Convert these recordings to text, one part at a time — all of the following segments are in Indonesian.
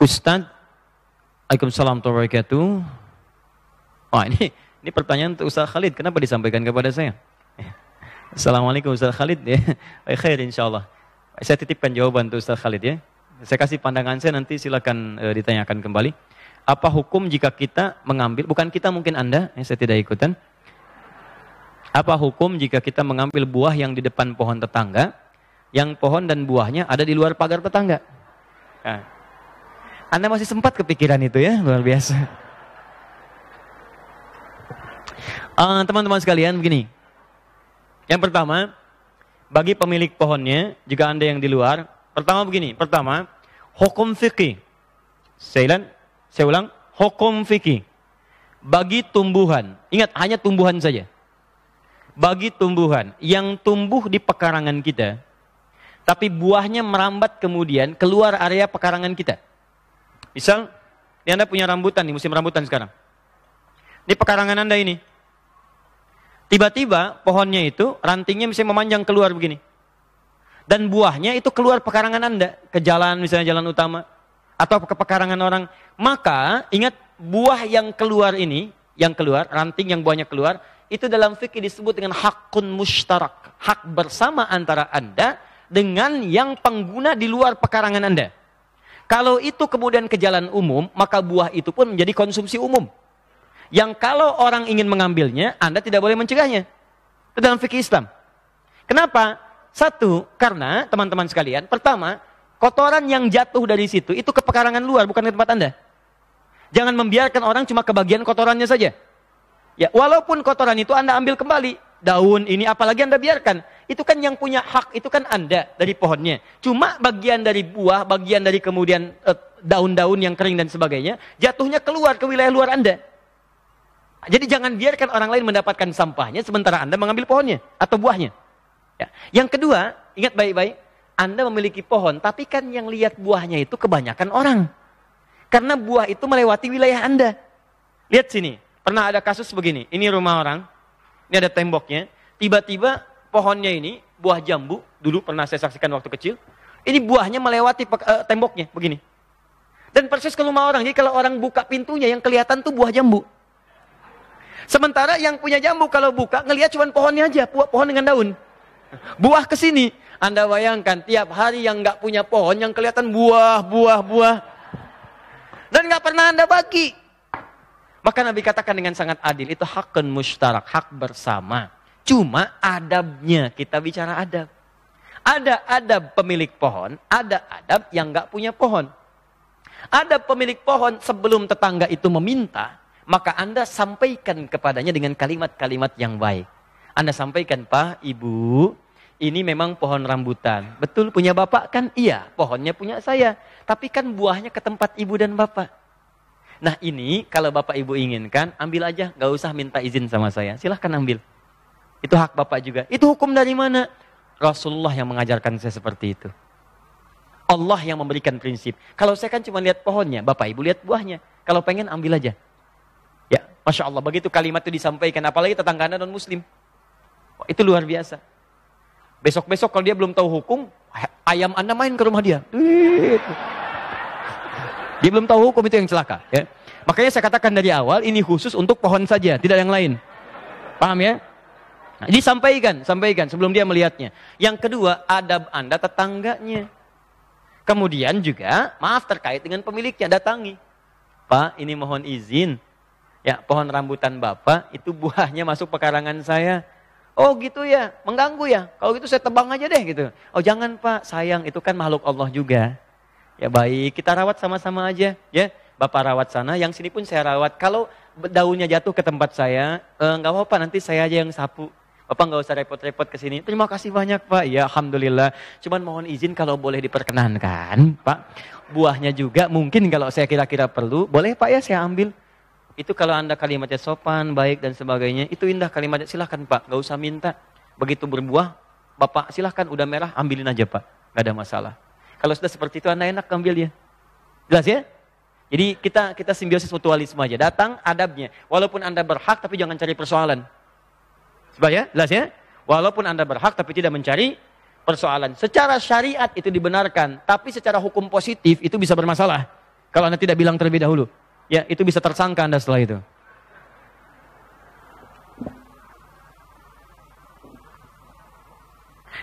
Ustaz, Waalaikumsalam warahmatullahi wabarakatuh. Wah ini, ini pertanyaan untuk Ustaz Khalid, kenapa disampaikan kepada saya? Assalamualaikum Ustaz Khalid, ya. khair insyaAllah. Saya titipkan jawaban untuk Ustaz Khalid ya. Saya kasih pandangan saya nanti silakan e, ditanyakan kembali. Apa hukum jika kita mengambil, bukan kita mungkin Anda, ya, saya tidak ikutan. Apa hukum jika kita mengambil buah yang di depan pohon tetangga, yang pohon dan buahnya ada di luar pagar tetangga? Nah, anda masih sempat kepikiran itu ya, luar biasa. Eh, teman-teman uh, sekalian begini. Yang pertama, bagi pemilik pohonnya, jika Anda yang di luar, pertama begini, pertama, hukum fikih. Saya saya ulang, hukum fikih. Bagi tumbuhan, ingat hanya tumbuhan saja. Bagi tumbuhan yang tumbuh di pekarangan kita, tapi buahnya merambat kemudian keluar area pekarangan kita Misal, ini Anda punya rambutan di musim rambutan sekarang. Ini pekarangan Anda ini. Tiba-tiba pohonnya itu rantingnya bisa memanjang keluar begini. Dan buahnya itu keluar pekarangan Anda ke jalan misalnya jalan utama atau ke pekarangan orang. Maka ingat buah yang keluar ini, yang keluar, ranting yang buahnya keluar, itu dalam fikih disebut dengan hakun mustarak Hak bersama antara Anda dengan yang pengguna di luar pekarangan Anda. Kalau itu kemudian ke jalan umum, maka buah itu pun menjadi konsumsi umum. Yang kalau orang ingin mengambilnya, Anda tidak boleh mencegahnya. Itu dalam fikih Islam. Kenapa? Satu, karena teman-teman sekalian, pertama, kotoran yang jatuh dari situ itu ke pekarangan luar, bukan ke tempat Anda. Jangan membiarkan orang cuma kebagian kotorannya saja. Ya, walaupun kotoran itu Anda ambil kembali, daun ini apalagi Anda biarkan. Itu kan yang punya hak, itu kan Anda dari pohonnya. Cuma bagian dari buah, bagian dari kemudian eh, daun-daun yang kering dan sebagainya, jatuhnya keluar ke wilayah luar Anda. Jadi jangan biarkan orang lain mendapatkan sampahnya sementara Anda mengambil pohonnya atau buahnya. Ya. Yang kedua, ingat baik-baik, Anda memiliki pohon, tapi kan yang lihat buahnya itu kebanyakan orang. Karena buah itu melewati wilayah Anda. Lihat sini, pernah ada kasus begini, ini rumah orang, ini ada temboknya. Tiba-tiba pohonnya ini, buah jambu, dulu pernah saya saksikan waktu kecil, ini buahnya melewati uh, temboknya, begini. Dan persis ke rumah orang, jadi kalau orang buka pintunya, yang kelihatan tuh buah jambu. Sementara yang punya jambu kalau buka, ngelihat cuma pohonnya aja, buah pohon dengan daun. Buah ke sini. Anda bayangkan, tiap hari yang nggak punya pohon, yang kelihatan buah, buah, buah. Dan nggak pernah Anda bagi. Maka Nabi katakan dengan sangat adil, itu hakun mustarak, hak bersama. Cuma adabnya, kita bicara adab. Ada adab pemilik pohon, ada adab yang nggak punya pohon. Ada pemilik pohon sebelum tetangga itu meminta, maka Anda sampaikan kepadanya dengan kalimat-kalimat yang baik. Anda sampaikan, Pak, Ibu, ini memang pohon rambutan. Betul punya bapak kan? Iya, pohonnya punya saya. Tapi kan buahnya ke tempat ibu dan bapak. Nah ini kalau Bapak Ibu inginkan, ambil aja, gak usah minta izin sama saya. Silahkan ambil. Itu hak Bapak juga. Itu hukum dari mana? Rasulullah yang mengajarkan saya seperti itu. Allah yang memberikan prinsip. Kalau saya kan cuma lihat pohonnya, Bapak Ibu lihat buahnya. Kalau pengen ambil aja. Ya, Masya Allah, begitu kalimat itu disampaikan. Apalagi tetangga Anda non-muslim. Oh, itu luar biasa. Besok-besok kalau dia belum tahu hukum, ayam Anda main ke rumah dia. Dia belum tahu hukum itu yang celaka. Ya. Makanya saya katakan dari awal ini khusus untuk pohon saja, tidak yang lain. Paham ya? Nah, jadi sampaikan, sampaikan sebelum dia melihatnya. Yang kedua, adab Anda tetangganya. Kemudian juga, maaf terkait dengan pemiliknya, datangi. Pak, ini mohon izin. Ya, pohon rambutan Bapak, itu buahnya masuk pekarangan saya. Oh gitu ya, mengganggu ya. Kalau gitu saya tebang aja deh gitu. Oh jangan Pak, sayang itu kan makhluk Allah juga ya baik kita rawat sama-sama aja ya bapak rawat sana yang sini pun saya rawat kalau daunnya jatuh ke tempat saya eh, nggak eh, apa-apa nanti saya aja yang sapu Bapak nggak usah repot-repot ke sini. Terima kasih banyak Pak. Ya Alhamdulillah. Cuman mohon izin kalau boleh diperkenankan Pak. Buahnya juga mungkin kalau saya kira-kira perlu. Boleh Pak ya saya ambil. Itu kalau Anda kalimatnya sopan, baik dan sebagainya. Itu indah kalimatnya. Silahkan Pak. Nggak usah minta. Begitu berbuah. Bapak silahkan udah merah ambilin aja Pak. Nggak ada masalah. Kalau sudah seperti itu Anda enak ambilnya. Jelas ya? Jadi kita kita simbiosis mutualisme aja. Datang adabnya. Walaupun Anda berhak tapi jangan cari persoalan. Sebab ya? Jelas ya? Walaupun Anda berhak tapi tidak mencari persoalan. Secara syariat itu dibenarkan, tapi secara hukum positif itu bisa bermasalah. Kalau Anda tidak bilang terlebih dahulu. Ya, itu bisa tersangka Anda setelah itu.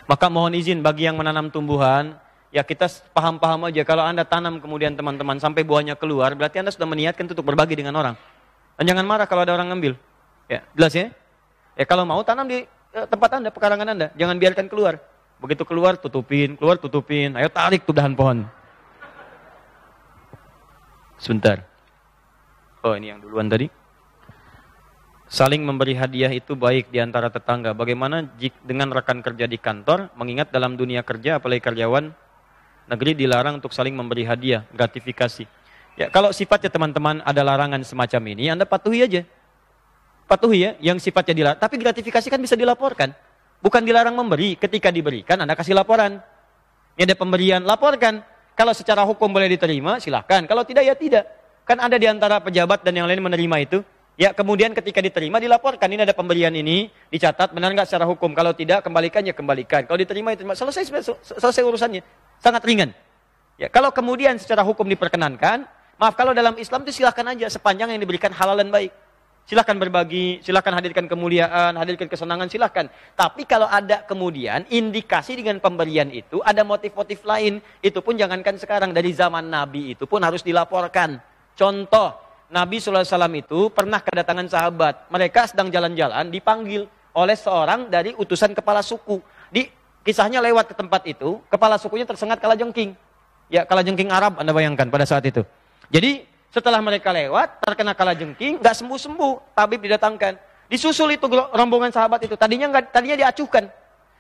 Maka mohon izin bagi yang menanam tumbuhan, ya kita paham-paham aja. Kalau Anda tanam kemudian teman-teman sampai buahnya keluar, berarti Anda sudah meniatkan untuk berbagi dengan orang. Dan jangan marah kalau ada orang ngambil. Ya, jelas ya? Ya kalau mau tanam di eh, tempat Anda, pekarangan Anda. Jangan biarkan keluar. Begitu keluar tutupin, keluar tutupin. Ayo tarik tuh dahan pohon. Sebentar. Oh, ini yang duluan tadi. Saling memberi hadiah itu baik di antara tetangga. Bagaimana dengan rekan kerja di kantor? Mengingat dalam dunia kerja, apalagi karyawan, negeri dilarang untuk saling memberi hadiah, gratifikasi. Ya, kalau sifatnya teman-teman ada larangan semacam ini, Anda patuhi aja. Patuhi ya, yang sifatnya dilarang. Tapi gratifikasi kan bisa dilaporkan. Bukan dilarang memberi, ketika diberikan Anda kasih laporan. Ini ada pemberian, laporkan. Kalau secara hukum boleh diterima, silahkan. Kalau tidak, ya tidak. Kan ada di antara pejabat dan yang lain menerima itu. Ya, kemudian ketika diterima dilaporkan ini ada pemberian ini, dicatat benar nggak secara hukum. Kalau tidak kembalikan ya kembalikan. Kalau diterima diterima Selesai selesai urusannya. Sangat ringan. Ya, kalau kemudian secara hukum diperkenankan, maaf kalau dalam Islam itu silahkan aja sepanjang yang diberikan halal dan baik. Silahkan berbagi, silahkan hadirkan kemuliaan, hadirkan kesenangan, silahkan. Tapi kalau ada kemudian indikasi dengan pemberian itu, ada motif-motif lain, itu pun jangankan sekarang, dari zaman Nabi itu pun harus dilaporkan. Contoh, Nabi SAW itu pernah kedatangan sahabat. Mereka sedang jalan-jalan dipanggil oleh seorang dari utusan kepala suku. Di kisahnya lewat ke tempat itu, kepala sukunya tersengat kala jengking. Ya, kala jengking Arab Anda bayangkan pada saat itu. Jadi setelah mereka lewat, terkena kala jengking, nggak sembuh-sembuh, tabib didatangkan. Disusul itu rombongan sahabat itu, tadinya nggak, tadinya diacuhkan.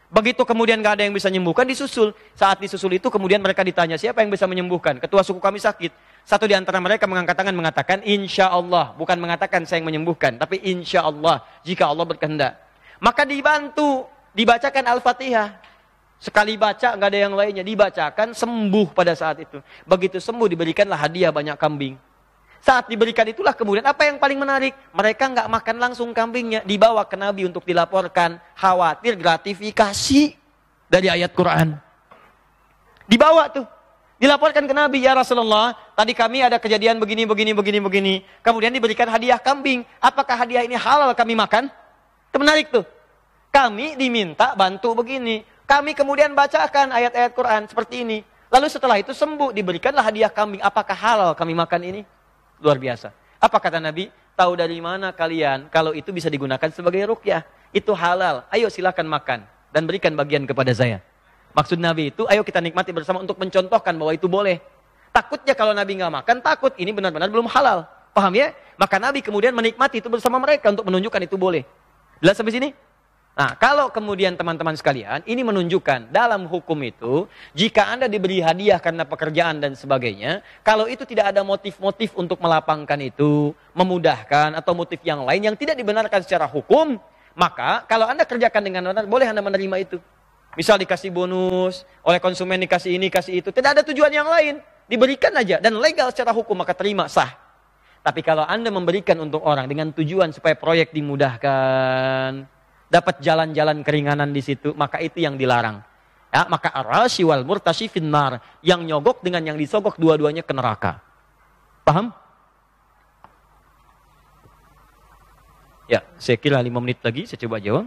Begitu kemudian nggak ada yang bisa menyembuhkan, disusul. Saat disusul itu kemudian mereka ditanya, siapa yang bisa menyembuhkan? Ketua suku kami sakit satu di antara mereka mengangkat tangan mengatakan, insya Allah. Bukan mengatakan saya yang menyembuhkan, tapi insya Allah jika Allah berkehendak. Maka dibantu, dibacakan Al-Fatihah. Sekali baca, nggak ada yang lainnya. Dibacakan, sembuh pada saat itu. Begitu sembuh, diberikanlah hadiah banyak kambing. Saat diberikan itulah kemudian apa yang paling menarik? Mereka nggak makan langsung kambingnya. Dibawa ke Nabi untuk dilaporkan. Khawatir gratifikasi dari ayat Quran. Dibawa tuh Dilaporkan ke Nabi, ya Rasulullah, tadi kami ada kejadian begini, begini, begini, begini. Kemudian diberikan hadiah kambing. Apakah hadiah ini halal kami makan? Itu menarik tuh. Kami diminta bantu begini. Kami kemudian bacakan ayat-ayat Quran seperti ini. Lalu setelah itu sembuh, diberikanlah hadiah kambing. Apakah halal kami makan ini? Luar biasa. Apa kata Nabi? Tahu dari mana kalian kalau itu bisa digunakan sebagai rukyah? Itu halal. Ayo silahkan makan dan berikan bagian kepada saya. Maksud Nabi itu, ayo kita nikmati bersama untuk mencontohkan bahwa itu boleh. Takutnya kalau Nabi nggak makan, takut ini benar-benar belum halal. Paham ya? Maka Nabi kemudian menikmati itu bersama mereka untuk menunjukkan itu boleh. Jelas sampai sini? Nah, kalau kemudian teman-teman sekalian, ini menunjukkan dalam hukum itu, jika Anda diberi hadiah karena pekerjaan dan sebagainya, kalau itu tidak ada motif-motif untuk melapangkan itu, memudahkan, atau motif yang lain yang tidak dibenarkan secara hukum, maka kalau Anda kerjakan dengan benar, boleh Anda menerima itu. Misal dikasih bonus, oleh konsumen dikasih ini, kasih itu. Tidak ada tujuan yang lain. Diberikan aja. Dan legal secara hukum, maka terima, sah. Tapi kalau Anda memberikan untuk orang dengan tujuan supaya proyek dimudahkan, dapat jalan-jalan keringanan di situ, maka itu yang dilarang. Ya, maka arasi wal murtasi finnar. Yang nyogok dengan yang disogok dua-duanya ke neraka. Paham? Ya, saya kira lima menit lagi saya coba jawab.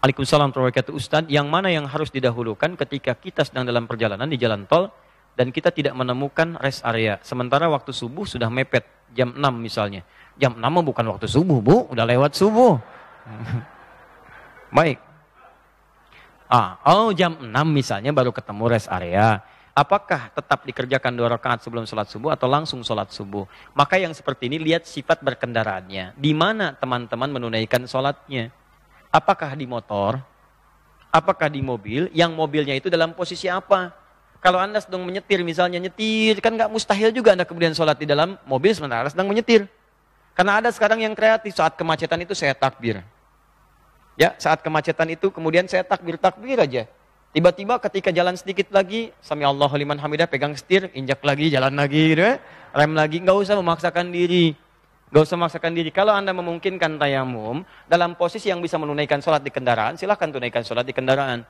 Waalaikumsalam warahmatullahi Ustaz, yang mana yang harus didahulukan ketika kita sedang dalam perjalanan di jalan tol dan kita tidak menemukan rest area. Sementara waktu subuh sudah mepet, jam 6 misalnya. Jam 6 bukan waktu subuh, Bu, udah lewat subuh. Baik. Ah, oh jam 6 misalnya baru ketemu rest area. Apakah tetap dikerjakan dua rakaat sebelum sholat subuh atau langsung sholat subuh? Maka yang seperti ini lihat sifat berkendaraannya. Di mana teman-teman menunaikan sholatnya? Apakah di motor? Apakah di mobil? Yang mobilnya itu dalam posisi apa? Kalau Anda sedang menyetir, misalnya nyetir, kan nggak mustahil juga Anda kemudian sholat di dalam mobil sementara sedang menyetir. Karena ada sekarang yang kreatif, saat kemacetan itu saya takbir. Ya, saat kemacetan itu kemudian saya takbir-takbir aja. Tiba-tiba ketika jalan sedikit lagi, sami Allahu liman hamidah pegang setir, injak lagi, jalan lagi gitu ya. Rem lagi, nggak usah memaksakan diri. Gak usah memaksakan diri. Kalau Anda memungkinkan tayamum, dalam posisi yang bisa menunaikan sholat di kendaraan, silahkan tunaikan sholat di kendaraan.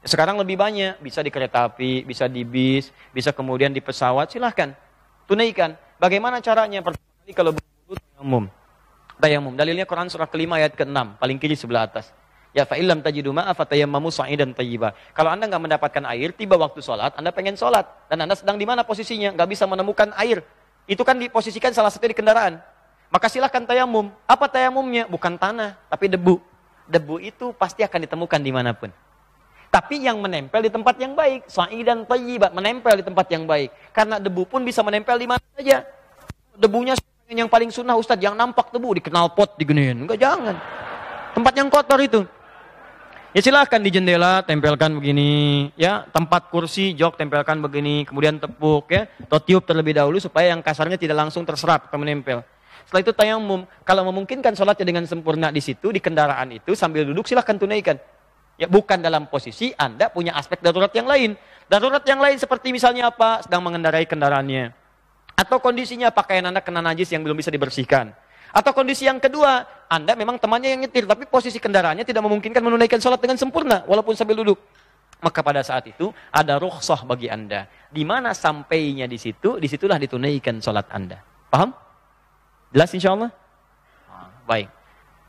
Sekarang lebih banyak, bisa di kereta api, bisa di bis, bisa kemudian di pesawat, silahkan. Tunaikan. Bagaimana caranya? Pertama kali kalau berwudu tayamum. Tayamum. Dalilnya Quran surah kelima ayat ke-6, paling kiri sebelah atas. Ya fa'ilam tajidu ma'a fatayammamu sa'idan tayyiba. Kalau Anda nggak mendapatkan air, tiba waktu sholat, Anda pengen sholat. Dan Anda sedang di mana posisinya? Nggak bisa menemukan air. Itu kan diposisikan salah satu di kendaraan. Maka silahkan tayamum. Apa tayamumnya? Bukan tanah, tapi debu. Debu itu pasti akan ditemukan dimanapun. Tapi yang menempel di tempat yang baik. Sa'i dan tayyibat menempel di tempat yang baik. Karena debu pun bisa menempel di mana saja. Debunya yang paling sunnah Ustadz. Yang nampak debu dikenal pot diginiin. Enggak, jangan. Tempat yang kotor itu. Ya silahkan di jendela tempelkan begini, ya tempat kursi jok tempelkan begini, kemudian tepuk ya, atau tiup terlebih dahulu supaya yang kasarnya tidak langsung terserap atau menempel. Setelah itu tayamum. Kalau memungkinkan sholatnya dengan sempurna di situ, di kendaraan itu, sambil duduk silahkan tunaikan. Ya, bukan dalam posisi Anda punya aspek darurat yang lain. Darurat yang lain seperti misalnya apa? Sedang mengendarai kendaraannya. Atau kondisinya pakaian Anda kena najis yang belum bisa dibersihkan. Atau kondisi yang kedua, Anda memang temannya yang nyetir, tapi posisi kendaraannya tidak memungkinkan menunaikan sholat dengan sempurna, walaupun sambil duduk. Maka pada saat itu ada rukhsah bagi Anda. Di mana sampainya di situ, disitulah ditunaikan sholat Anda. Paham? Jelas insya Allah? Ah, baik.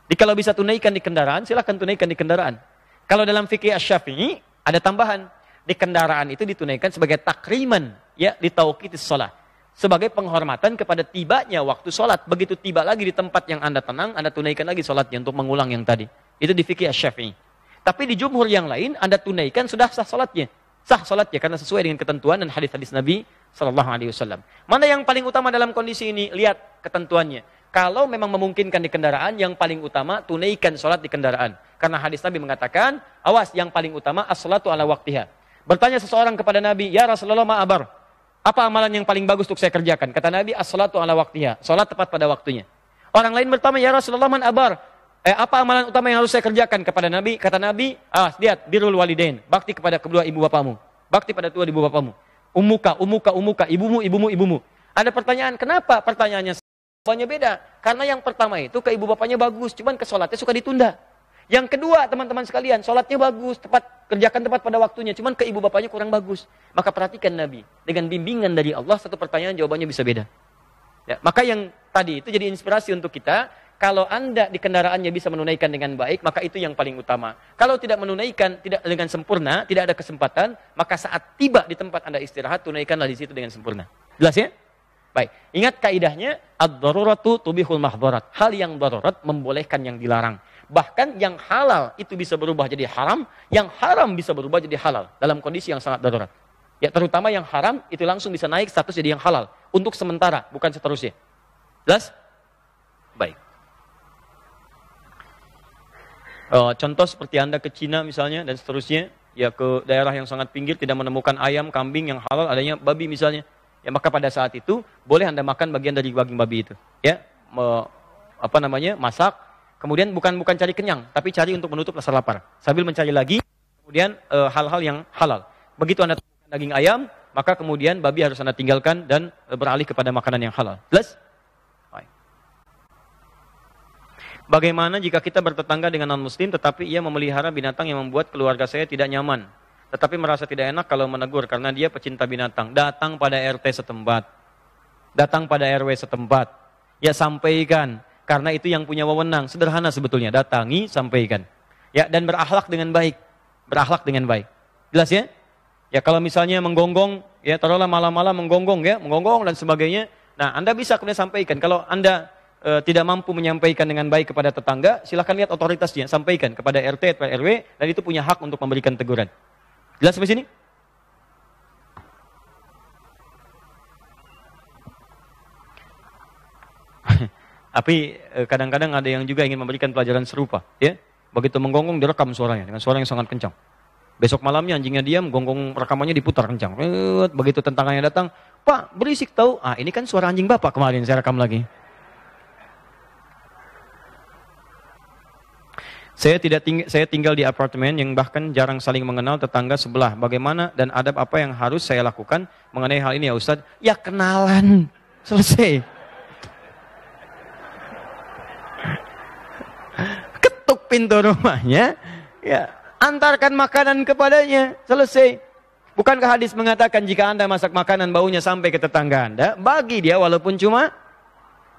Jadi kalau bisa tunaikan di kendaraan, silahkan tunaikan di kendaraan. Kalau dalam fikih asyafi'i, ada tambahan. Di kendaraan itu ditunaikan sebagai takriman, ya, di tauqitis sholat. Sebagai penghormatan kepada tibanya waktu sholat. Begitu tiba lagi di tempat yang Anda tenang, Anda tunaikan lagi sholatnya untuk mengulang yang tadi. Itu di fikih asyafi'i. Tapi di jumhur yang lain, Anda tunaikan sudah sah sholatnya. Sah sholatnya karena sesuai dengan ketentuan dan hadis-hadis Nabi Sallallahu Alaihi Wasallam. Mana yang paling utama dalam kondisi ini? Lihat ketentuannya. Kalau memang memungkinkan di kendaraan, yang paling utama tunaikan sholat di kendaraan. Karena hadis Nabi mengatakan, awas yang paling utama as-salatu ala waktiha. Bertanya seseorang kepada Nabi, ya Rasulullah ma'abar, apa amalan yang paling bagus untuk saya kerjakan? Kata Nabi, as-salatu ala waktiha, sholat tepat pada waktunya. Orang lain bertanya, ya Rasulullah maabar, eh, apa amalan utama yang harus saya kerjakan kepada Nabi? Kata Nabi, ah lihat, birul walidain, bakti kepada kedua ibu bapamu, bakti pada tua ibu bapamu. Umuka, umuka, umuka, ibumu, ibumu, ibumu. Ada pertanyaan, kenapa pertanyaannya banyak beda? Karena yang pertama itu ke ibu bapaknya bagus, cuman ke sholatnya suka ditunda. Yang kedua, teman-teman sekalian, sholatnya bagus, tepat kerjakan tepat pada waktunya, cuman ke ibu bapaknya kurang bagus. Maka perhatikan Nabi, dengan bimbingan dari Allah, satu pertanyaan jawabannya bisa beda. Ya, maka yang tadi itu jadi inspirasi untuk kita, kalau Anda di kendaraannya bisa menunaikan dengan baik, maka itu yang paling utama. Kalau tidak menunaikan tidak dengan sempurna, tidak ada kesempatan, maka saat tiba di tempat Anda istirahat, tunaikanlah di situ dengan sempurna. Jelas ya? Baik, ingat kaidahnya ad-daruratu tubihul mahdarat. Hal yang darurat membolehkan yang dilarang. Bahkan yang halal itu bisa berubah jadi haram, yang haram bisa berubah jadi halal dalam kondisi yang sangat darurat. Ya, terutama yang haram itu langsung bisa naik status jadi yang halal untuk sementara, bukan seterusnya. Jelas? Baik. Uh, contoh seperti Anda ke Cina misalnya dan seterusnya, ya ke daerah yang sangat pinggir tidak menemukan ayam, kambing yang halal, adanya babi misalnya. Ya maka pada saat itu boleh Anda makan bagian dari daging babi itu. Ya, me, apa namanya? masak kemudian bukan bukan cari kenyang, tapi cari untuk menutup rasa lapar. Sambil mencari lagi kemudian eh, hal-hal uh, yang halal. Begitu Anda daging ayam, maka kemudian babi harus Anda tinggalkan dan eh, beralih kepada makanan yang halal. Plus Bagaimana jika kita bertetangga dengan non-muslim tetapi ia memelihara binatang yang membuat keluarga saya tidak nyaman? Tetapi merasa tidak enak kalau menegur karena dia pecinta binatang. Datang pada RT setempat. Datang pada RW setempat. Ya sampaikan. Karena itu yang punya wewenang. Sederhana sebetulnya. Datangi, sampaikan. Ya dan berakhlak dengan baik. Berakhlak dengan baik. Jelas ya? Ya kalau misalnya menggonggong, ya taruhlah malam-malam menggonggong ya, menggonggong dan sebagainya. Nah Anda bisa kemudian sampaikan. Kalau Anda e, tidak mampu menyampaikan dengan baik kepada tetangga, silahkan lihat otoritasnya, sampaikan kepada RT atau RW, dan itu punya hak untuk memberikan teguran. Jelas sampai sini? Tapi eh, kadang-kadang ada yang juga ingin memberikan pelajaran serupa, ya. Begitu menggonggong direkam suaranya dengan suara yang sangat kencang. Besok malamnya anjingnya diam, gonggong rekamannya diputar kencang. Eh, begitu tentangannya datang, "Pak, berisik tahu? Ah, ini kan suara anjing Bapak kemarin saya rekam lagi." Saya tidak ting saya tinggal di apartemen yang bahkan jarang saling mengenal tetangga sebelah. Bagaimana dan adab apa yang harus saya lakukan mengenai hal ini ya Ustadz? Ya kenalan. Selesai. Ketuk pintu rumahnya, ya antarkan makanan kepadanya. Selesai. Bukankah hadis mengatakan jika Anda masak makanan baunya sampai ke tetangga Anda, bagi dia walaupun cuma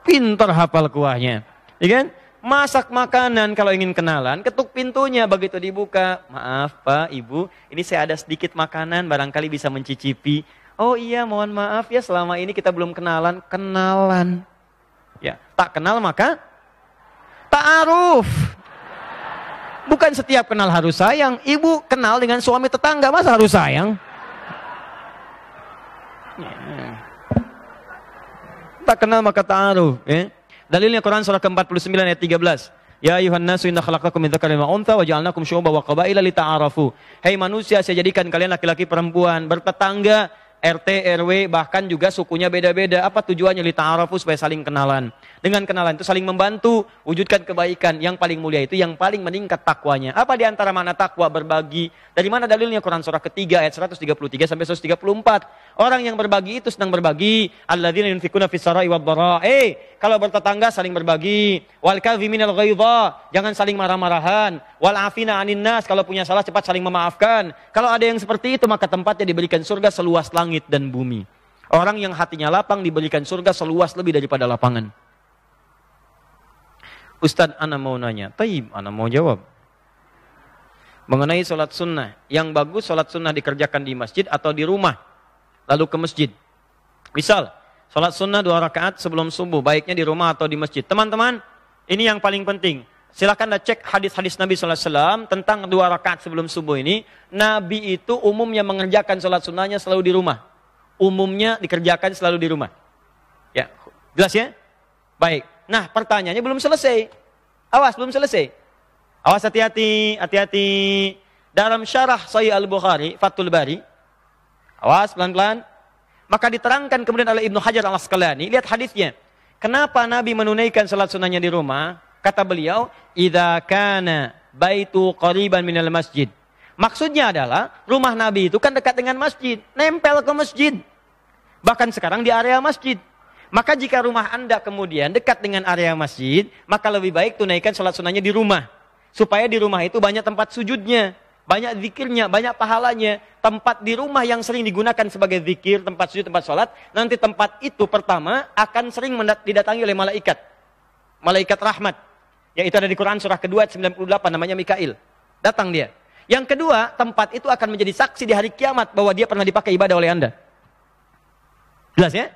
pintar hafal kuahnya. Ya kan? masak makanan kalau ingin kenalan, ketuk pintunya begitu dibuka. Maaf Pak, Ibu, ini saya ada sedikit makanan barangkali bisa mencicipi. Oh iya, mohon maaf ya selama ini kita belum kenalan. Kenalan. Ya, tak kenal maka ta'aruf. Bukan setiap kenal harus sayang. Ibu kenal dengan suami tetangga, masa harus sayang? Ya. Tak kenal maka ta'aruf, ya. Dalilnya Quran surah ke-49 ayat 13. Ya ayuhan nasu inna khalaqakum min dzakarin wa untha wa ja'alnakum syu'uban wa qabaila lita'arafu. Hai manusia, saya jadikan kalian laki-laki perempuan, bertetangga RT, RW, bahkan juga sukunya beda-beda. Apa tujuannya? Lita Arafu supaya saling kenalan. Dengan kenalan itu saling membantu, wujudkan kebaikan. Yang paling mulia itu yang paling meningkat takwanya. Apa di antara mana takwa berbagi? Dari mana dalilnya Quran surah ketiga ayat 133 sampai 134. Orang yang berbagi itu sedang berbagi. Alladzina yunfikuna fis Eh, kalau bertetangga saling berbagi. Wal kadhiminal Jangan saling marah-marahan. Wal afina 'anin Kalau punya salah cepat saling memaafkan. Kalau ada yang seperti itu maka tempatnya diberikan surga seluas langit langit dan bumi. Orang yang hatinya lapang diberikan surga seluas lebih daripada lapangan. Ustadz, Ana mau nanya. Taib, Ana mau jawab. Mengenai sholat sunnah. Yang bagus sholat sunnah dikerjakan di masjid atau di rumah. Lalu ke masjid. Misal, sholat sunnah dua rakaat sebelum subuh. Baiknya di rumah atau di masjid. Teman-teman, ini yang paling penting. Silahkan anda cek hadis-hadis Nabi SAW tentang dua rakaat sebelum subuh ini. Nabi itu umumnya mengerjakan sholat sunnahnya selalu di rumah. Umumnya dikerjakan selalu di rumah. Ya, jelas ya? Baik. Nah, pertanyaannya belum selesai. Awas, belum selesai. Awas hati-hati, hati-hati. Dalam syarah Sahih Al-Bukhari, Fathul Bari. Awas pelan-pelan. Maka diterangkan kemudian oleh Ibnu Hajar Al-Asqalani, lihat hadisnya. Kenapa Nabi menunaikan salat sunnahnya di rumah? Kata beliau, "Idza kana baitu qariban minal masjid." Maksudnya adalah rumah Nabi itu kan dekat dengan masjid, nempel ke masjid. Bahkan sekarang di area masjid. Maka jika rumah Anda kemudian dekat dengan area masjid, maka lebih baik tunaikan sholat sunnahnya di rumah. Supaya di rumah itu banyak tempat sujudnya, banyak zikirnya, banyak pahalanya. Tempat di rumah yang sering digunakan sebagai zikir, tempat sujud, tempat sholat, nanti tempat itu pertama akan sering didatangi oleh malaikat. Malaikat rahmat Ya itu ada di Quran surah kedua 98 namanya Mikail. Datang dia. Yang kedua, tempat itu akan menjadi saksi di hari kiamat bahwa dia pernah dipakai ibadah oleh Anda. Jelas ya?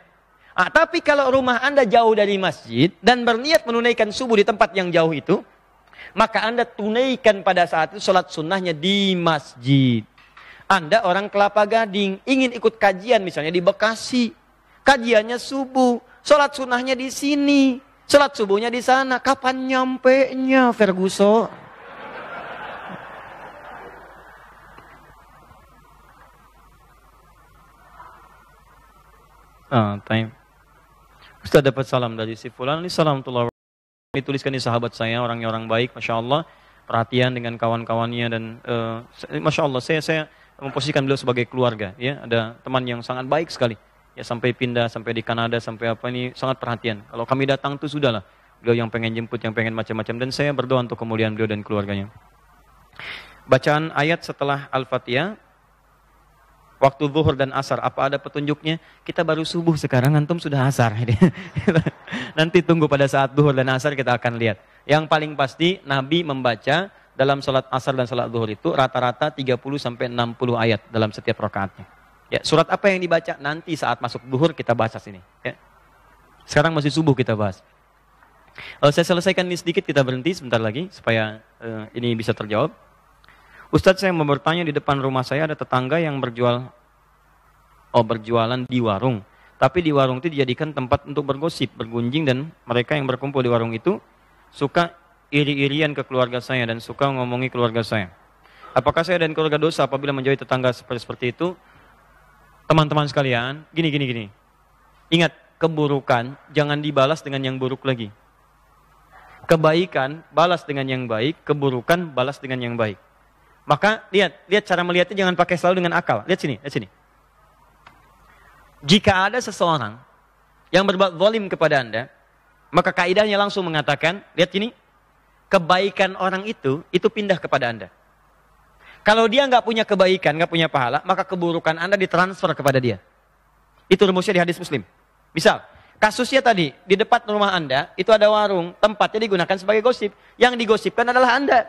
Ah, tapi kalau rumah Anda jauh dari masjid dan berniat menunaikan subuh di tempat yang jauh itu, maka Anda tunaikan pada saat itu sholat sunnahnya di masjid. Anda orang kelapa gading, ingin ikut kajian misalnya di Bekasi. Kajiannya subuh, sholat sunnahnya di sini. Salat subuhnya di sana. Kapan nyampe-nya Ferguso? Ah, time. Ustaz dapat salam dari si Fulan. Ini salam dituliskan di sahabat saya, orangnya orang baik, Masya Allah. Perhatian dengan kawan-kawannya dan uh, Masya Allah, saya saya memposisikan beliau sebagai keluarga. ya Ada teman yang sangat baik sekali ya sampai pindah sampai di Kanada sampai apa ini sangat perhatian. Kalau kami datang tuh sudahlah. Beliau yang pengen jemput, yang pengen macam-macam dan saya berdoa untuk kemuliaan beliau dan keluarganya. Bacaan ayat setelah Al-Fatihah waktu zuhur dan asar apa ada petunjuknya? Kita baru subuh sekarang antum sudah asar. Nanti tunggu pada saat zuhur dan asar kita akan lihat. Yang paling pasti Nabi membaca dalam salat asar dan salat zuhur itu rata-rata 30 sampai 60 ayat dalam setiap rakaatnya. Ya, surat apa yang dibaca nanti saat masuk duhur kita bahas sini. Ya. Sekarang masih subuh kita bahas. Uh, saya selesaikan ini sedikit kita berhenti sebentar lagi supaya uh, ini bisa terjawab. Ustadz saya mau bertanya di depan rumah saya ada tetangga yang berjual oh berjualan di warung. Tapi di warung itu dijadikan tempat untuk bergosip, bergunjing dan mereka yang berkumpul di warung itu suka iri-irian ke keluarga saya dan suka ngomongi keluarga saya. Apakah saya dan keluarga dosa apabila menjauhi tetangga seperti, seperti itu? teman-teman sekalian, gini gini gini. Ingat, keburukan jangan dibalas dengan yang buruk lagi. Kebaikan balas dengan yang baik, keburukan balas dengan yang baik. Maka lihat, lihat cara melihatnya jangan pakai selalu dengan akal. Lihat sini, lihat sini. Jika ada seseorang yang berbuat zalim kepada Anda, maka kaidahnya langsung mengatakan, lihat sini, kebaikan orang itu itu pindah kepada Anda. Kalau dia nggak punya kebaikan, nggak punya pahala, maka keburukan Anda ditransfer kepada dia. Itu rumusnya di hadis Muslim. Misal, kasusnya tadi, di depan rumah Anda, itu ada warung, tempatnya digunakan sebagai gosip. Yang digosipkan adalah Anda.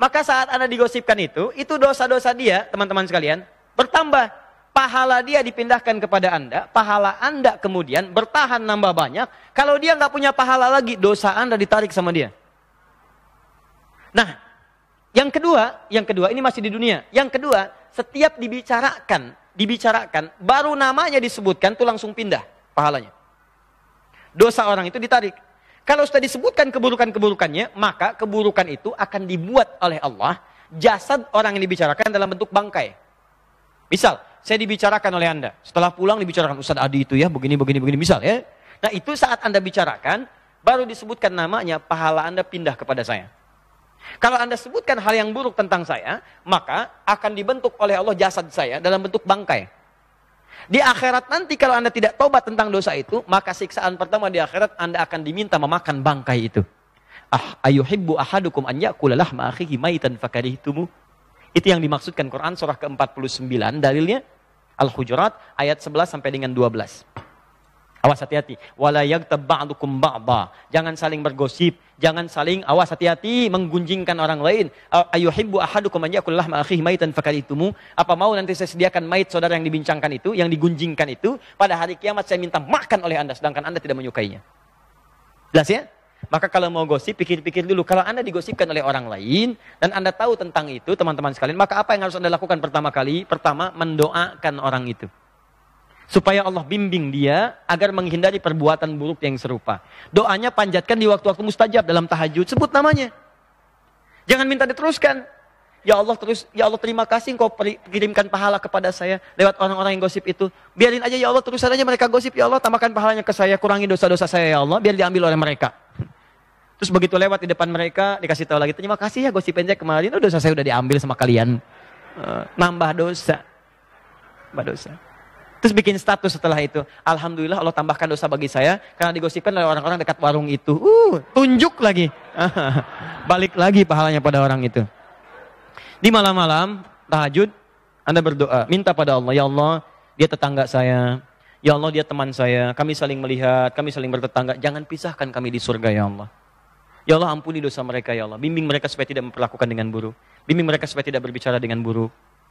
Maka saat Anda digosipkan itu, itu dosa-dosa dia, teman-teman sekalian, bertambah. Pahala dia dipindahkan kepada Anda, pahala Anda kemudian bertahan nambah banyak. Kalau dia nggak punya pahala lagi, dosa Anda ditarik sama dia. Nah, yang kedua, yang kedua ini masih di dunia. Yang kedua, setiap dibicarakan, dibicarakan, baru namanya disebutkan tuh langsung pindah pahalanya. Dosa orang itu ditarik. Kalau sudah disebutkan keburukan-keburukannya, maka keburukan itu akan dibuat oleh Allah jasad orang yang dibicarakan dalam bentuk bangkai. Misal, saya dibicarakan oleh Anda. Setelah pulang dibicarakan Ustaz Adi itu ya, begini, begini, begini. Misal ya. Nah itu saat Anda bicarakan, baru disebutkan namanya, pahala Anda pindah kepada saya. Kalau Anda sebutkan hal yang buruk tentang saya, maka akan dibentuk oleh Allah jasad saya dalam bentuk bangkai. Di akhirat nanti kalau Anda tidak tobat tentang dosa itu, maka siksaan pertama di akhirat Anda akan diminta memakan bangkai itu. Ah, ayuhibbu ahadukum an yakula lahma akhihi maitan fakarihtumu. Itu yang dimaksudkan Quran surah ke-49 dalilnya Al-Hujurat ayat 11 sampai dengan 12. Awas hati-hati. Wala yaghtab ba'dukum ba'da. Jangan saling bergosip, jangan saling awas hati-hati menggunjingkan orang lain. Ayuhibbu ahadukum an yakul lahma akhihi maitan fakaritumu? Apa mau nanti saya sediakan mait saudara yang dibincangkan itu, yang digunjingkan itu, pada hari kiamat saya minta makan oleh Anda sedangkan Anda tidak menyukainya. Jelas ya? Maka kalau mau gosip, pikir-pikir dulu. Kalau Anda digosipkan oleh orang lain, dan Anda tahu tentang itu, teman-teman sekalian, maka apa yang harus Anda lakukan pertama kali? Pertama, mendoakan orang itu supaya Allah bimbing dia agar menghindari perbuatan buruk yang serupa. Doanya panjatkan di waktu-waktu mustajab dalam tahajud, sebut namanya. Jangan minta diteruskan. Ya Allah terus, ya Allah terima kasih engkau kirimkan pahala kepada saya lewat orang-orang yang gosip itu. Biarin aja ya Allah terus aja mereka gosip ya Allah tambahkan pahalanya ke saya, kurangi dosa-dosa saya ya Allah biar diambil oleh mereka. Terus begitu lewat di depan mereka dikasih tahu lagi terima kasih ya gosipnya saya kemarin dosa saya udah diambil sama kalian. Eh, nambah dosa. Nambah dosa. Terus bikin status setelah itu. Alhamdulillah Allah tambahkan dosa bagi saya karena digosipkan oleh orang-orang dekat warung itu. Uh, tunjuk lagi. Balik lagi pahalanya pada orang itu. Di malam-malam tahajud Anda berdoa, minta pada Allah, ya Allah, dia tetangga saya. Ya Allah, dia teman saya. Kami saling melihat, kami saling bertetangga. Jangan pisahkan kami di surga ya Allah. Ya Allah ampuni dosa mereka ya Allah. Bimbing mereka supaya tidak memperlakukan dengan buruk. Bimbing mereka supaya tidak berbicara dengan buruk.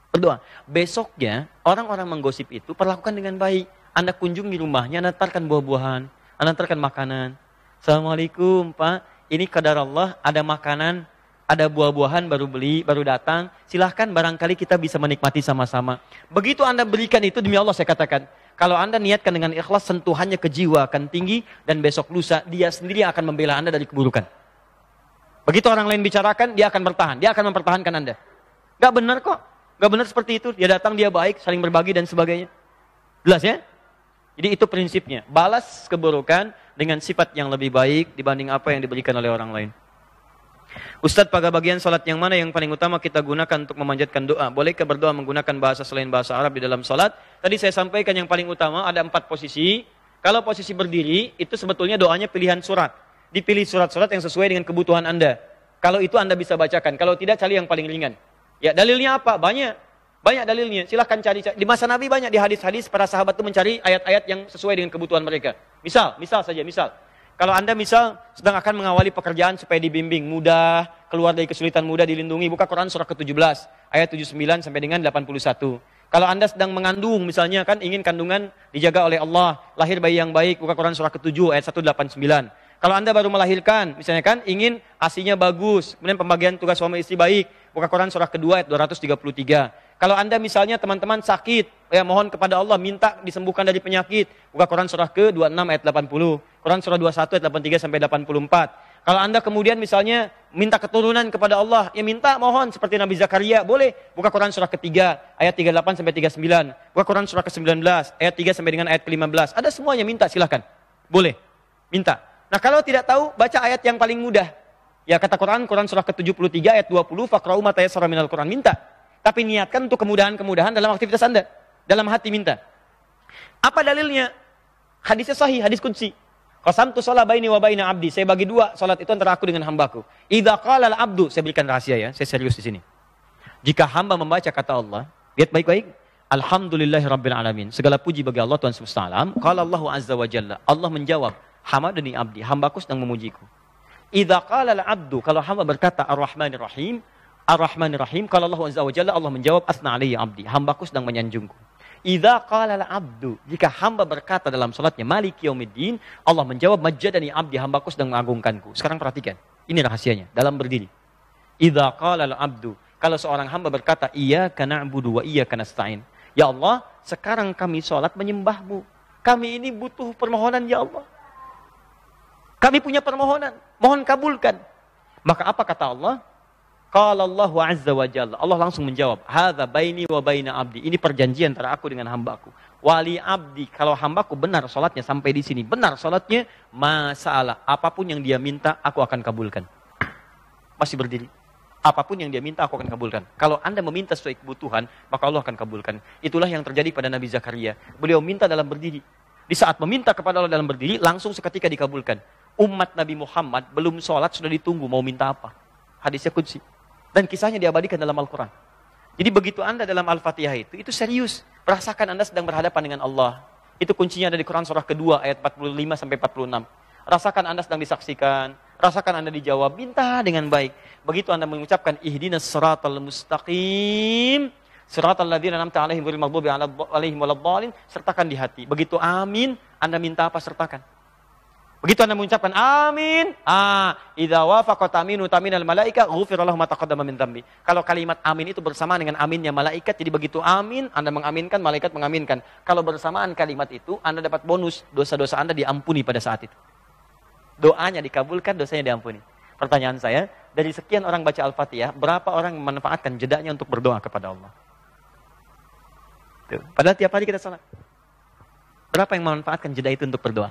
Berdoa. besoknya orang-orang menggosip itu perlakukan dengan baik. Anda kunjungi rumahnya, Anda antarkan buah-buahan, Anda antarkan makanan. Assalamualaikum Pak, ini kadar Allah ada makanan, ada buah-buahan baru beli, baru datang. Silahkan barangkali kita bisa menikmati sama-sama. Begitu Anda berikan itu demi Allah saya katakan. Kalau Anda niatkan dengan ikhlas, sentuhannya ke jiwa akan tinggi dan besok lusa dia sendiri akan membela Anda dari keburukan. Begitu orang lain bicarakan, dia akan bertahan, dia akan mempertahankan Anda. Gak benar kok, Gak benar seperti itu. Dia datang, dia baik, saling berbagi dan sebagainya. Jelas ya? Jadi itu prinsipnya. Balas keburukan dengan sifat yang lebih baik dibanding apa yang diberikan oleh orang lain. Ustadz, pada bagian salat yang mana yang paling utama kita gunakan untuk memanjatkan doa? Bolehkah berdoa menggunakan bahasa selain bahasa Arab di dalam salat? Tadi saya sampaikan yang paling utama ada empat posisi. Kalau posisi berdiri, itu sebetulnya doanya pilihan surat. Dipilih surat-surat yang sesuai dengan kebutuhan Anda. Kalau itu Anda bisa bacakan. Kalau tidak, cari yang paling ringan. Ya dalilnya apa? Banyak. Banyak dalilnya. Silahkan cari, cari. Di masa Nabi banyak di hadis-hadis para sahabat itu mencari ayat-ayat yang sesuai dengan kebutuhan mereka. Misal, misal saja, misal. Kalau Anda misal sedang akan mengawali pekerjaan supaya dibimbing mudah, keluar dari kesulitan mudah, dilindungi, buka Quran surah ke-17, ayat 79 sampai dengan 81. Kalau Anda sedang mengandung misalnya kan ingin kandungan dijaga oleh Allah, lahir bayi yang baik, buka Quran surah ke-7 ayat 189. Kalau Anda baru melahirkan, misalnya kan ingin asinya bagus, kemudian pembagian tugas suami istri baik, Buka Quran surah kedua ayat 233. Kalau Anda misalnya teman-teman sakit, ya mohon kepada Allah minta disembuhkan dari penyakit. Buka Quran surah ke-26 ayat 80, Quran surah 21 ayat 83 sampai 84. Kalau Anda kemudian misalnya minta keturunan kepada Allah, ya minta mohon seperti Nabi Zakaria, boleh. Buka Quran surah ketiga ayat 38 sampai 39. Buka Quran surah ke-19 ayat 3 sampai dengan ayat ke-15. Ada semuanya minta silahkan. Boleh. Minta. Nah, kalau tidak tahu baca ayat yang paling mudah. Ya kata Quran, Quran surah ke-73 ayat 20, faqra'u ma surah minal Quran, minta. Tapi niatkan untuk kemudahan-kemudahan dalam aktivitas Anda, dalam hati minta. Apa dalilnya? Hadisnya sahih, hadis kunci. Qasamtu sholat baini wa baina abdi. Saya bagi dua salat itu antara aku dengan hambaku. Idza qalal abdu saya berikan rahasia ya, saya serius di sini. Jika hamba membaca kata Allah, lihat baik-baik. Alhamdulillahi rabbil alamin. Segala puji bagi Allah Tuhan swt. wa Kala Allahu azza wa jalla. Allah menjawab, hamadani abdi, hambaku sedang memujiku. Idza qala al-'abdu kalau hamba berkata Ar-Rahmanir Rahim, Ar-Rahmanir Rahim, kalau Allah Azza wa Jalla Allah menjawab asna alayya 'abdi, hambaku sedang menyanjungku. Idza qala al-'abdu jika hamba berkata dalam salatnya Maliki yaumiddin, Allah menjawab majjadani 'abdi, hambaku sedang mengagungkanku. Sekarang perhatikan, ini rahasianya dalam berdiri. Idza qala al-'abdu kalau seorang hamba berkata iya karena na'budu wa iyyaka nasta'in. Ya Allah, sekarang kami sholat menyembahmu. Kami ini butuh permohonan ya Allah. Kami punya permohonan, mohon kabulkan. Maka apa kata Allah? Kalau Allah azza wa jalla. Allah langsung menjawab, "Hadza baini wa baina abdi." Ini perjanjian antara aku dengan hambaku. Wali abdi, kalau hambaku benar salatnya sampai di sini, benar salatnya, masalah apapun yang dia minta, aku akan kabulkan. Masih berdiri. Apapun yang dia minta, aku akan kabulkan. Kalau Anda meminta sesuai kebutuhan, maka Allah akan kabulkan. Itulah yang terjadi pada Nabi Zakaria. Beliau minta dalam berdiri. Di saat meminta kepada Allah dalam berdiri, langsung seketika dikabulkan umat Nabi Muhammad belum sholat sudah ditunggu mau minta apa. Hadisnya kunci. Dan kisahnya diabadikan dalam Al-Quran. Jadi begitu Anda dalam Al-Fatihah itu, itu serius. Rasakan Anda sedang berhadapan dengan Allah. Itu kuncinya ada di Quran surah kedua ayat 45 sampai 46. Rasakan Anda sedang disaksikan, rasakan Anda dijawab, minta dengan baik. Begitu Anda mengucapkan Ihdina suratul mustaqim, Suratul ladhina namta alaihim alaihim sertakan di hati. Begitu amin, Anda minta apa sertakan. Begitu Anda mengucapkan amin, ah, idza wafaqa taminu taminal malaika ghufirallahu ma taqaddama min dhanbi. Kalau kalimat amin itu bersamaan dengan aminnya malaikat, jadi begitu amin Anda mengaminkan, malaikat mengaminkan. Kalau bersamaan kalimat itu, Anda dapat bonus dosa-dosa Anda diampuni pada saat itu. Doanya dikabulkan, dosanya diampuni. Pertanyaan saya, dari sekian orang baca Al-Fatihah, berapa orang memanfaatkan jedanya untuk berdoa kepada Allah? Padahal tiap hari kita salat Berapa yang memanfaatkan jeda itu untuk berdoa?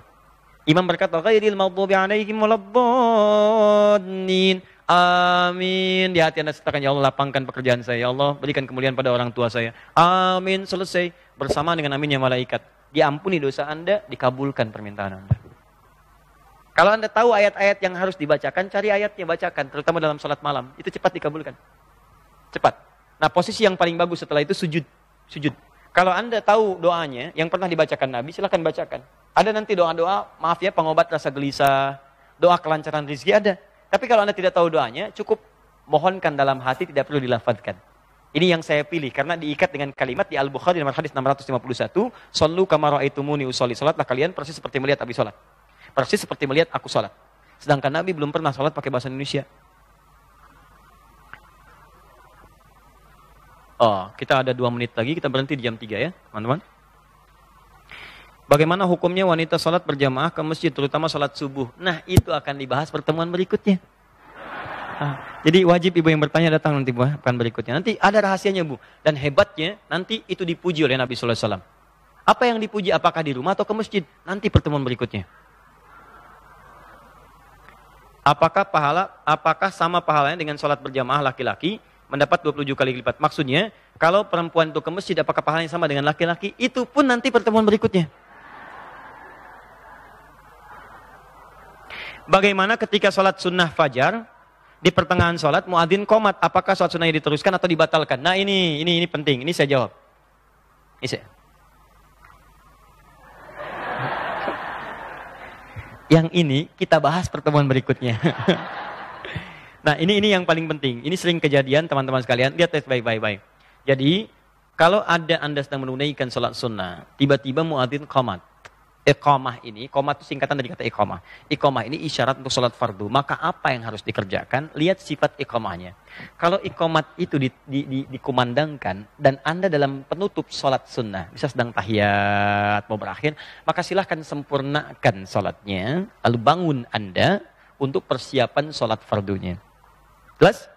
Imam berkata, "Ghairil maghdubi alaihim waladdallin." Amin. Di hati Anda setakan, Ya Allah lapangkan pekerjaan saya. Ya Allah berikan kemuliaan pada orang tua saya. Amin. Selesai. Bersama dengan aminnya malaikat. Diampuni dosa Anda, dikabulkan permintaan Anda. Kalau Anda tahu ayat-ayat yang harus dibacakan, cari ayatnya, bacakan. Terutama dalam salat malam. Itu cepat dikabulkan. Cepat. Nah posisi yang paling bagus setelah itu sujud. Sujud. Kalau Anda tahu doanya yang pernah dibacakan Nabi, silahkan bacakan. Ada nanti doa-doa, maaf ya, pengobat rasa gelisah, doa kelancaran rezeki ada. Tapi kalau Anda tidak tahu doanya, cukup mohonkan dalam hati tidak perlu dilafadkan. Ini yang saya pilih karena diikat dengan kalimat di Al-Bukhari nomor hadis 651, "Shallu kama raaitumuni usolli." Salatlah kalian persis seperti melihat Nabi salat. Persis seperti melihat aku salat. Sedangkan Nabi belum pernah salat pakai bahasa Indonesia. Oh, kita ada dua menit lagi, kita berhenti di jam 3 ya, teman-teman. Bagaimana hukumnya wanita sholat berjamaah ke masjid, terutama sholat subuh. Nah, itu akan dibahas pertemuan berikutnya. Ah, jadi wajib ibu yang bertanya datang nanti buah, ya, pekan berikutnya. Nanti ada rahasianya bu. Dan hebatnya nanti itu dipuji oleh Nabi Sallallahu Alaihi Wasallam. Apa yang dipuji? Apakah di rumah atau ke masjid? Nanti pertemuan berikutnya. Apakah pahala? Apakah sama pahalanya dengan sholat berjamaah laki-laki mendapat 27 kali lipat? Maksudnya, kalau perempuan itu ke masjid, apakah pahalanya sama dengan laki-laki? Itu pun nanti pertemuan berikutnya. bagaimana ketika sholat sunnah fajar di pertengahan sholat muadzin komat apakah sholat sunnahnya diteruskan atau dibatalkan nah ini ini ini penting ini saya jawab ini saya yang ini kita bahas pertemuan berikutnya nah ini ini yang paling penting ini sering kejadian teman-teman sekalian lihat tes baik-baik baik jadi kalau ada anda sedang menunaikan sholat sunnah tiba-tiba muadzin komat Iqamah ini, koma itu singkatan dari kata iqamah. Iqamah ini isyarat untuk sholat fardu. Maka apa yang harus dikerjakan? Lihat sifat iqamahnya. Kalau iqamah itu di, di, di, dikumandangkan dan Anda dalam penutup sholat sunnah, bisa sedang tahiyat, mau berakhir, maka silahkan sempurnakan sholatnya, lalu bangun Anda untuk persiapan sholat fardunya. Jelas?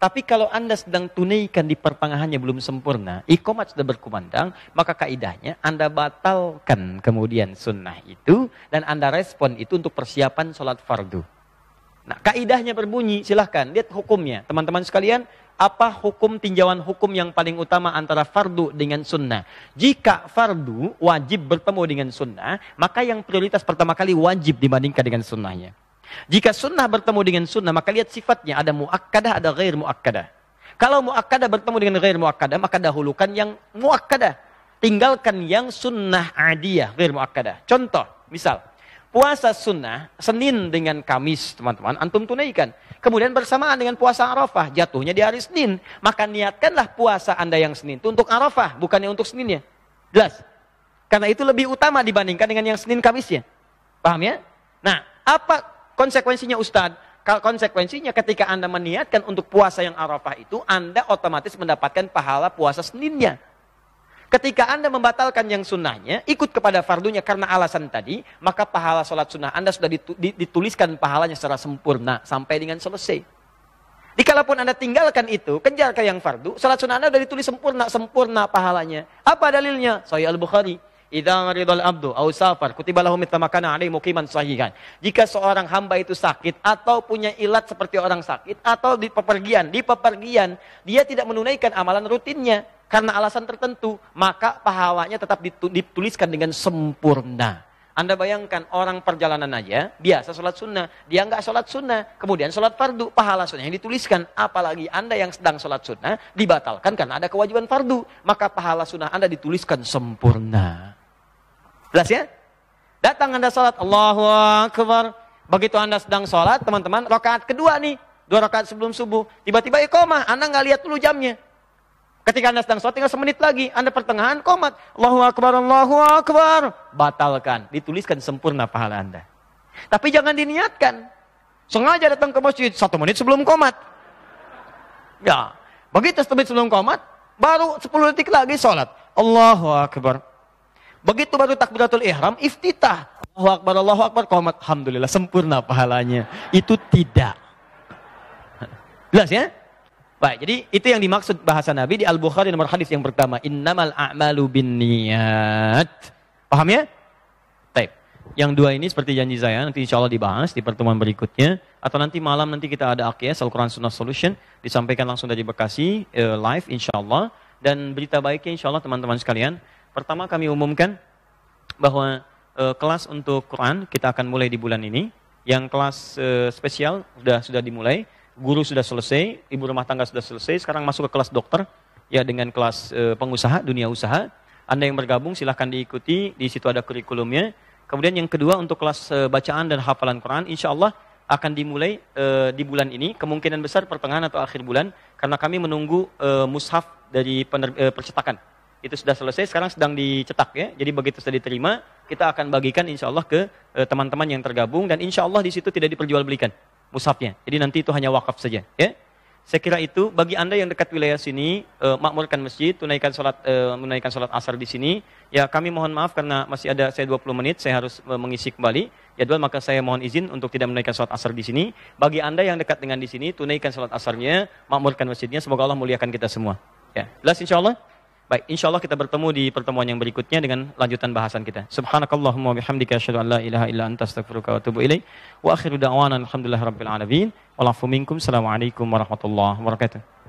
Tapi kalau Anda sedang tunaikan di pertengahannya belum sempurna, ikomat sudah berkumandang, maka kaidahnya Anda batalkan kemudian sunnah itu dan Anda respon itu untuk persiapan sholat fardu. Nah, kaidahnya berbunyi, silahkan lihat hukumnya. Teman-teman sekalian, apa hukum tinjauan hukum yang paling utama antara fardu dengan sunnah? Jika fardu wajib bertemu dengan sunnah, maka yang prioritas pertama kali wajib dibandingkan dengan sunnahnya. Jika sunnah bertemu dengan sunnah, maka lihat sifatnya. Ada muakkadah, ada ghair muakkadah. Kalau muakkadah bertemu dengan ghair muakkadah, maka dahulukan yang muakkadah. Tinggalkan yang sunnah adiyah, ghair muakkadah. Contoh, misal, puasa sunnah Senin dengan Kamis, teman-teman, antum tunaikan. Kemudian bersamaan dengan puasa Arafah, jatuhnya di hari Senin. Maka niatkanlah puasa Anda yang Senin itu untuk Arafah, bukannya untuk Seninnya. Jelas? Karena itu lebih utama dibandingkan dengan yang Senin Kamisnya. Paham ya? Nah, apa Konsekuensinya Ustadz, konsekuensinya ketika Anda meniatkan untuk puasa yang Arafah itu, Anda otomatis mendapatkan pahala puasa Seninnya. Ketika Anda membatalkan yang sunnahnya, ikut kepada fardunya karena alasan tadi, maka pahala sholat sunnah Anda sudah dituliskan pahalanya secara sempurna sampai dengan selesai. Dikalapun Anda tinggalkan itu, kejar ke yang fardu, sholat sunnah Anda sudah ditulis sempurna, sempurna pahalanya. Apa dalilnya? Saya Al-Bukhari. Idza maridul abdu au safar kutibalah lahu mithla makana alaihi muqiman sahihan. Jika seorang hamba itu sakit atau punya ilat seperti orang sakit atau di pepergian, di pepergian dia tidak menunaikan amalan rutinnya karena alasan tertentu, maka pahalanya tetap dituliskan dengan sempurna. Anda bayangkan orang perjalanan aja, biasa sholat sunnah, dia nggak sholat sunnah, kemudian sholat fardu, pahala sunnah yang dituliskan. Apalagi Anda yang sedang sholat sunnah, dibatalkan karena ada kewajiban fardu. Maka pahala sunnah Anda dituliskan sempurna. Jelas ya? Datang Anda sholat, Allahu Akbar. Begitu Anda sedang sholat, teman-teman, rokaat kedua nih, dua rakaat sebelum subuh. Tiba-tiba ikomah, Anda nggak lihat dulu jamnya. Ketika Anda sedang sholat, tinggal semenit lagi. Anda pertengahan, komat. Allahu Akbar, Allahu Akbar. Batalkan. Dituliskan sempurna pahala Anda. Tapi jangan diniatkan. Sengaja datang ke masjid, satu menit sebelum komat. Ya, begitu sebelum komat, baru sepuluh detik lagi sholat. Allahu Akbar. Begitu baru takbiratul ihram, iftitah. Allahu Akbar, Allahu Akbar, komat. Alhamdulillah, sempurna pahalanya. Itu tidak. Jelas ya? Baik, jadi itu yang dimaksud bahasa Nabi di Al-Bukhari nomor hadis yang pertama. Innamal a'malu bin niat. Paham ya? Baik. Yang dua ini seperti janji saya, nanti insya Allah dibahas di pertemuan berikutnya. Atau nanti malam nanti kita ada AKS, Al-Quran Sunnah Solution. Disampaikan langsung dari Bekasi, eh, live insya Allah. Dan berita baiknya insya Allah teman-teman sekalian. Pertama kami umumkan bahwa e, kelas untuk Quran kita akan mulai di bulan ini. Yang kelas e, spesial sudah sudah dimulai, guru sudah selesai, ibu rumah tangga sudah selesai. Sekarang masuk ke kelas dokter ya dengan kelas e, pengusaha dunia usaha. Anda yang bergabung silahkan diikuti, di situ ada kurikulumnya. Kemudian yang kedua untuk kelas e, bacaan dan hafalan Quran, insya Allah akan dimulai e, di bulan ini, kemungkinan besar pertengahan atau akhir bulan, karena kami menunggu e, mushaf dari pener, e, percetakan itu sudah selesai, sekarang sedang dicetak ya. Jadi begitu sudah diterima, kita akan bagikan insya Allah ke eh, teman-teman yang tergabung dan insya Allah di situ tidak diperjualbelikan musafnya. Jadi nanti itu hanya wakaf saja ya. Saya kira itu bagi anda yang dekat wilayah sini eh, makmurkan masjid, tunaikan sholat menaikan eh, menunaikan sholat asar di sini. Ya kami mohon maaf karena masih ada saya 20 menit, saya harus mengisi kembali Ya dua, maka saya mohon izin untuk tidak menaikan sholat asar di sini. Bagi anda yang dekat dengan di sini tunaikan sholat asarnya, makmurkan masjidnya. Semoga Allah muliakan kita semua. Ya, jelas insya Allah. Baik, insya Allah kita bertemu di pertemuan yang berikutnya dengan lanjutan bahasan kita. Subhanakallahumma bihamdika asyhadu an la ilaha illa anta astaghfiruka wa atubu ilaik. Wa akhiru da'wana alhamdulillahi rabbil alamin. Wa minkum. Assalamualaikum warahmatullahi wabarakatuh.